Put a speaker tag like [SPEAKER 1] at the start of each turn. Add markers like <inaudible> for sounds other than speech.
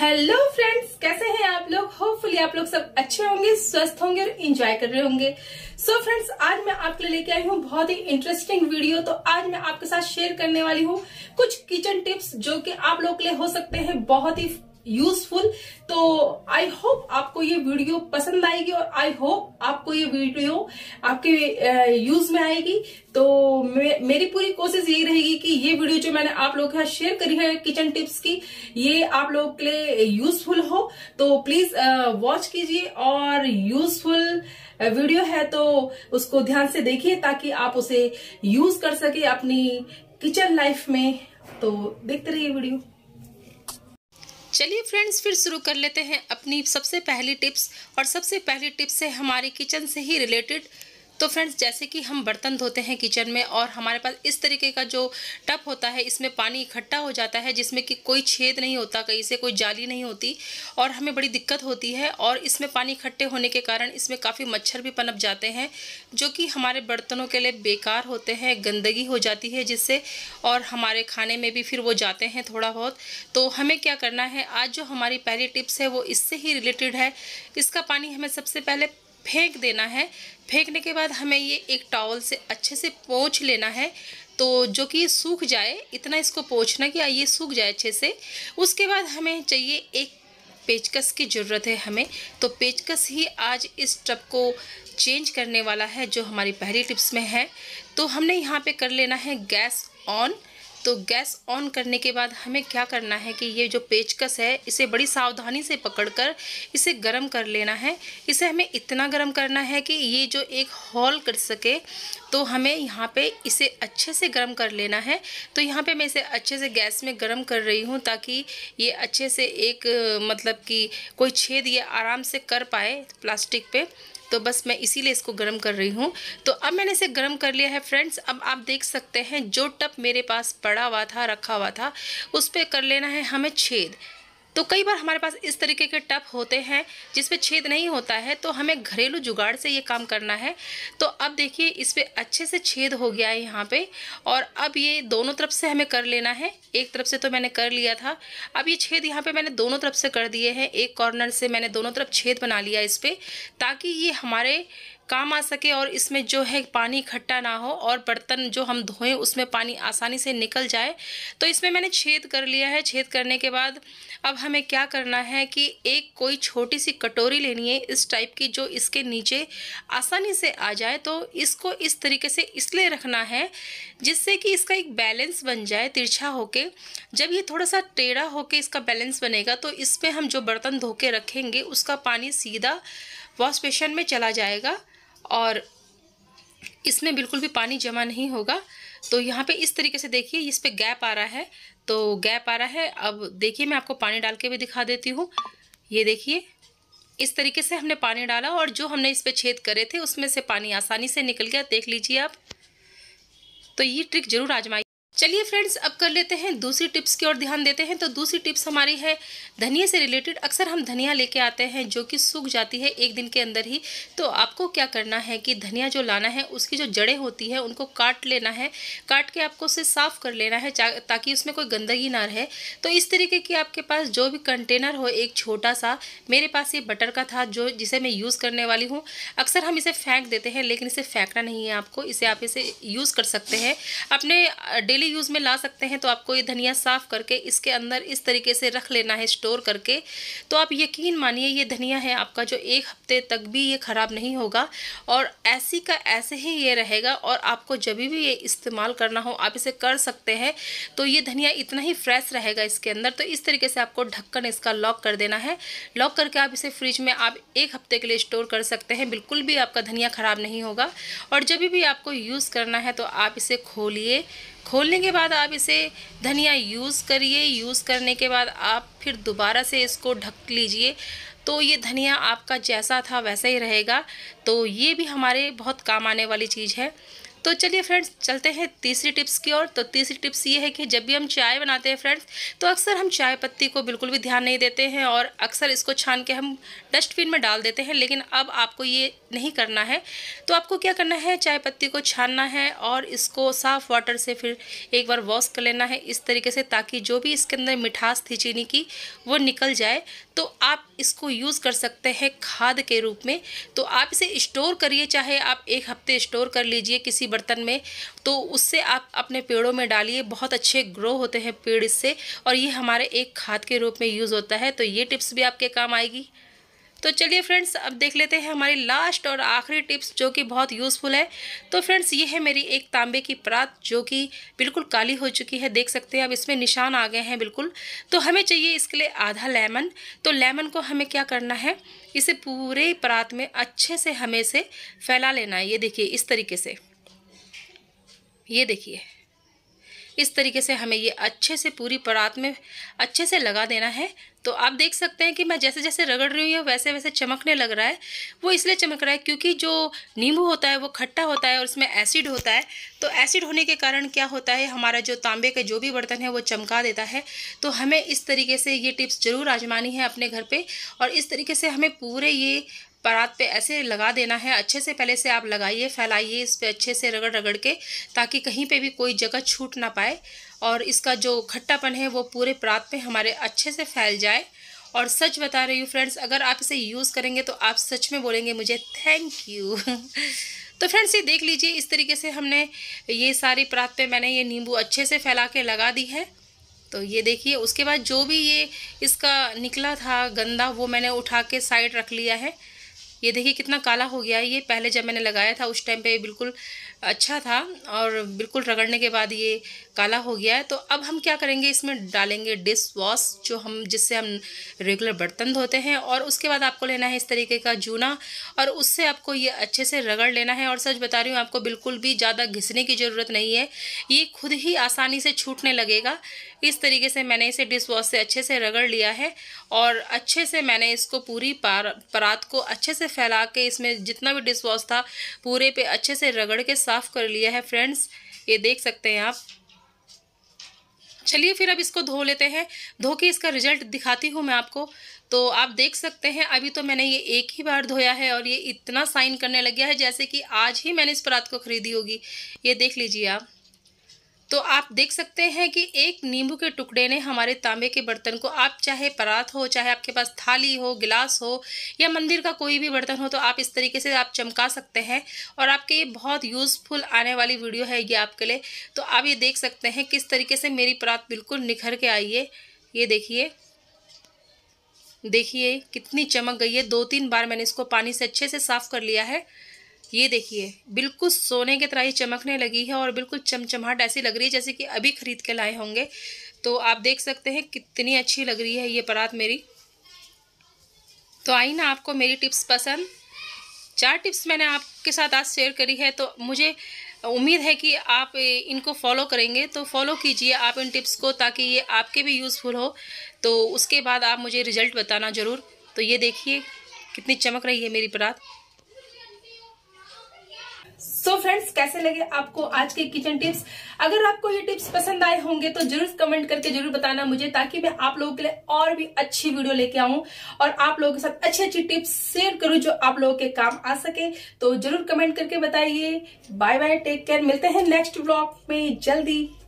[SPEAKER 1] hello friends कैसे हैं आप लोग होपफुली आप लोग सब अच्छे होंगे स्वस्थ होंगे और एंजॉय कर रहे होंगे सो so फ्रेंड्स आज मैं आपके लिए लेके आई हूँ बहुत ही इंटरेस्टिंग वीडियो तो आज मैं आपके साथ शेयर करने वाली हूँ कुछ किचन टिप्स जो कि आप लोग के लिए हो सकते हैं बहुत ही यूजफुल तो आई होप आपको ये वीडियो पसंद आएगी और आई होप आपको ये वीडियो आपके यूज uh, में आएगी तो मे, मेरी पूरी कोशिश यही रहेगी कि ये वीडियो जो मैंने आप लोगों के साथ शेयर करी है किचन टिप्स की ये आप लोगों के लिए यूजफुल हो तो प्लीज वॉच uh, कीजिए और यूजफुल वीडियो uh, है तो उसको ध्यान से देखिए ताकि आप उसे यूज कर सके अपनी किचन लाइफ में तो देखते रहिए वीडियो चलिए फ्रेंड्स फिर शुरू कर लेते हैं अपनी सबसे पहली टिप्स और सबसे पहली टिप्स है हमारे किचन से ही रिलेटेड तो फ्रेंड्स जैसे कि हम बर्तन धोते हैं किचन में और हमारे पास इस तरीके का जो टप होता है इसमें पानी इकट्ठा हो जाता है जिसमें कि कोई छेद नहीं होता कहीं से कोई जाली नहीं होती और हमें बड़ी दिक्कत होती है और इसमें पानी इकट्ठे होने के कारण इसमें काफ़ी मच्छर भी पनप जाते हैं जो कि हमारे बर्तनों के लिए बेकार होते हैं गंदगी हो जाती है जिससे और हमारे खाने में भी फिर वो जाते हैं थोड़ा बहुत तो हमें क्या करना है आज जो हमारी पहली टिप्स है वो इससे ही रिलेटेड है इसका पानी हमें सबसे पहले फेंक देना है फेंकने के बाद हमें ये एक टॉवल से अच्छे से पोछ लेना है तो जो कि सूख जाए इतना इसको पोछना कि ये सूख जाए अच्छे से उसके बाद हमें चाहिए एक पेचकस की ज़रूरत है हमें तो पेचकस ही आज इस टब को चेंज करने वाला है जो हमारी पहली टिप्स में है तो हमने यहाँ पे कर लेना है गैस ऑन तो गैस ऑन करने के बाद हमें क्या करना है कि ये जो पेचकस है इसे बड़ी सावधानी से पकड़कर इसे गर्म कर लेना है इसे हमें इतना गर्म करना है कि ये जो एक हॉल कर सके तो हमें यहाँ पे इसे अच्छे से गर्म कर लेना है तो यहाँ पे मैं इसे अच्छे से गैस में गर्म कर रही हूँ ताकि ये अच्छे से एक मतलब कि कोई छेद ये आराम से कर पाए प्लास्टिक पर तो बस मैं इसीलिए इसको गर्म कर रही हूँ तो अब मैंने इसे गर्म कर लिया है फ्रेंड्स अब आप देख सकते हैं जो टप मेरे पास पड़ा हुआ था रखा हुआ था उस पर कर लेना है हमें छेद तो कई बार हमारे पास इस तरीके के टप होते हैं जिसमें छेद नहीं होता है तो हमें घरेलू जुगाड़ से ये काम करना है तो अब देखिए इस पर अच्छे से छेद हो गया है यहाँ पे और अब ये दोनों तरफ से हमें कर लेना है एक तरफ से तो मैंने कर लिया था अब ये छेद यहाँ पे मैंने दोनों तरफ से कर दिए हैं एक कॉर्नर से मैंने दोनों तरफ छेद बना लिया इस पर ताकि ये हमारे काम आ सके और इसमें जो है पानी इकट्ठा ना हो और बर्तन जो हम धोएं उसमें पानी आसानी से निकल जाए तो इसमें मैंने छेद कर लिया है छेद करने के बाद अब हमें क्या करना है कि एक कोई छोटी सी कटोरी लेनी है इस टाइप की जो इसके नीचे आसानी से आ जाए तो इसको इस तरीके से इसलिए रखना है जिससे कि इसका एक बैलेंस बन जाए तिरछा होके जब ये थोड़ा सा टेढ़ा होके इसका बैलेंस बनेगा तो इस पर हम जो बर्तन धो के रखेंगे उसका पानी सीधा वॉश बेसन में चला जाएगा और इसमें बिल्कुल भी पानी जमा नहीं होगा तो यहाँ पे इस तरीके से देखिए इस पर गैप आ रहा है तो गैप आ रहा है अब देखिए मैं आपको पानी डाल के भी दिखा देती हूँ ये देखिए इस तरीके से हमने पानी डाला और जो हमने इस पर छेद करे थे उसमें से पानी आसानी से निकल गया देख लीजिए आप तो ये ट्रिक ज़रूर आजमाइए चलिए फ्रेंड्स अब कर लेते हैं दूसरी टिप्स की ओर ध्यान देते हैं तो दूसरी टिप्स हमारी है धनिया से रिलेटेड अक्सर हम धनिया लेके आते हैं जो कि सूख जाती है एक दिन के अंदर ही तो आपको क्या करना है कि धनिया जो लाना है उसकी जो जड़ें होती है उनको काट लेना है काट के आपको उसे साफ़ कर लेना है ताकि उसमें कोई गंदगी ना रहे तो इस तरीके की आपके पास जो भी कंटेनर हो एक छोटा सा मेरे पास ये बटर का था जो जिसे मैं यूज़ करने वाली हूँ अक्सर हम इसे फेंक देते हैं लेकिन इसे फेंकना नहीं है आपको इसे आप इसे यूज़ कर सकते हैं अपने डेली यूज़ में ला सकते हैं तो आपको ये धनिया साफ़ करके इसके अंदर इस तरीके से रख लेना है स्टोर करके तो आप यकीन मानिए ये धनिया है आपका जो एक हफ्ते तक भी ये ख़राब नहीं होगा और ऐसी का ऐसे ही ये रहेगा और आपको जब भी ये इस्तेमाल करना हो आप इसे कर सकते हैं तो ये धनिया इतना ही फ्रेश रहेगा इसके अंदर तो इस तरीके से आपको ढक्कन इसका लॉक कर देना है लॉक करके आप इसे फ्रिज में आप एक हफ्ते के लिए स्टोर कर सकते हैं बिल्कुल भी आपका धनिया ख़राब नहीं होगा और जब भी आपको यूज़ करना है तो आप इसे खोलिए खोलने के बाद आप इसे धनिया यूज़ करिए यूज़ करने के बाद आप फिर दोबारा से इसको ढक लीजिए तो ये धनिया आपका जैसा था वैसा ही रहेगा तो ये भी हमारे बहुत काम आने वाली चीज़ है तो चलिए फ्रेंड्स चलते हैं तीसरी टिप्स की ओर तो तीसरी टिप्स ये है कि जब भी हम चाय बनाते हैं फ्रेंड्स तो अक्सर हम चाय पत्ती को बिल्कुल भी ध्यान नहीं देते हैं और अक्सर इसको छान के हम डस्टबिन में डाल देते हैं लेकिन अब आपको ये नहीं करना है तो आपको क्या करना है चाय पत्ती को छानना है और इसको साफ़ वाटर से फिर एक बार वॉश कर लेना है इस तरीके से ताकि जो भी इसके अंदर मिठास थी चीनी की वो निकल जाए तो आप इसको यूज़ कर सकते हैं खाद के रूप में तो आप इसे स्टोर करिए चाहे आप एक हफ्ते स्टोर कर लीजिए किसी बर्तन में तो उससे आप अपने पेड़ों में डालिए बहुत अच्छे ग्रो होते हैं पेड़ इससे और ये हमारे एक खाद के रूप में यूज़ होता है तो ये टिप्स भी आपके काम आएगी तो चलिए फ्रेंड्स अब देख लेते हैं हमारी लास्ट और आखिरी टिप्स जो कि बहुत यूज़फुल है तो फ्रेंड्स ये है मेरी एक तांबे की परात जो कि बिल्कुल काली हो चुकी है देख सकते हैं अब इसमें निशान आ गए हैं बिल्कुल तो हमें चाहिए इसके लिए आधा लेमन तो लेमन को हमें क्या करना है इसे पूरे परात में अच्छे से हमें से फैला लेना है ये देखिए इस तरीके से ये देखिए इस तरीके से हमें ये अच्छे से पूरी परात में अच्छे से लगा देना है तो आप देख सकते हैं कि मैं जैसे जैसे रगड़ रही हूँ वैसे वैसे चमकने लग रहा है वो इसलिए चमक रहा है क्योंकि जो नींबू होता है वो खट्टा होता है और उसमें एसिड होता है तो एसिड होने के कारण क्या होता है हमारा जो तांबे का जो भी बर्तन है वो चमका देता है तो हमें इस तरीके से ये टिप्स ज़रूर आजमानी है अपने घर पर और इस तरीके से हमें पूरे ये परात पे ऐसे लगा देना है अच्छे से पहले से आप लगाइए फैलाइए इस पर अच्छे से रगड़ रगड़ के ताकि कहीं पे भी कोई जगह छूट ना पाए और इसका जो खट्टापन है वो पूरे परात पे हमारे अच्छे से फैल जाए और सच बता रही हूँ फ्रेंड्स अगर आप इसे यूज़ करेंगे तो आप सच में बोलेंगे मुझे थैंक यू <laughs> तो फ्रेंड्स ये देख लीजिए इस तरीके से हमने ये सारी परात पर मैंने ये नींबू अच्छे से फैला के लगा दी है तो ये देखिए उसके बाद जो भी ये इसका निकला था गंदा वो मैंने उठा के साइड रख लिया है ये देखिए कितना काला हो गया है ये पहले जब मैंने लगाया था उस टाइम पे बिल्कुल अच्छा था और बिल्कुल रगड़ने के बाद ये काला हो गया है तो अब हम क्या करेंगे इसमें डालेंगे डिस वॉश जो हम जिससे हम रेगुलर बर्तन धोते हैं और उसके बाद आपको लेना है इस तरीके का जूना और उससे आपको ये अच्छे से रगड़ लेना है और सच बता रही हूँ आपको बिल्कुल भी ज़्यादा घिसने की ज़रूरत नहीं है ये खुद ही आसानी से छूटने लगेगा इस तरीके से मैंने इसे डिश वॉश से अच्छे से रगड़ लिया है और अच्छे से मैंने इसको पूरी पार परात को अच्छे से फैला के इसमें जितना भी डिश वॉश था पूरे पर अच्छे से रगड़ के साफ़ कर लिया है फ्रेंड्स ये देख सकते हैं आप चलिए फिर अब इसको धो लेते हैं धो के इसका रिजल्ट दिखाती हूँ मैं आपको तो आप देख सकते हैं अभी तो मैंने ये एक ही बार धोया है और ये इतना साइन करने लग गया है जैसे कि आज ही मैंने इस परात को ख़रीदी होगी ये देख लीजिए आप तो आप देख सकते हैं कि एक नींबू के टुकड़े ने हमारे तांबे के बर्तन को आप चाहे परात हो चाहे आपके पास थाली हो गिलास हो या मंदिर का कोई भी बर्तन हो तो आप इस तरीके से आप चमका सकते हैं और आपके ये बहुत यूज़फुल आने वाली वीडियो है ये आपके लिए तो आप ये देख सकते हैं किस तरीके से मेरी परात बिल्कुल निखर के आई है ये देखिए देखिए कितनी चमक गई है दो तीन बार मैंने इसको पानी से अच्छे से साफ़ कर लिया है ये देखिए बिल्कुल सोने की तरह ही चमकने लगी है और बिल्कुल चमचमाहट ऐसी लग रही है जैसे कि अभी खरीद के लाए होंगे तो आप देख सकते हैं कितनी अच्छी लग रही है ये परात मेरी तो आई ना आपको मेरी टिप्स पसंद चार टिप्स मैंने आपके साथ आज शेयर करी है तो मुझे उम्मीद है कि आप इनको फॉलो करेंगे तो फॉलो कीजिए आप इन टिप्स को ताकि ये आपके भी यूज़फुल हो तो उसके बाद आप मुझे रिज़ल्ट बताना ज़रूर तो ये देखिए कितनी चमक रही है मेरी परात सो so फ्रेंड्स कैसे लगे आपको आज के किचन टिप्स अगर आपको ये टिप्स पसंद आए होंगे तो जरूर कमेंट करके जरूर बताना मुझे ताकि मैं आप लोगों के लिए और भी अच्छी वीडियो लेके आऊं और आप लोगों के साथ अच्छी अच्छी टिप्स शेयर करूं जो आप लोगों के काम आ सके तो जरूर कमेंट करके बताइए बाय बाय टेक केयर मिलते हैं नेक्स्ट ब्लॉग में जल्दी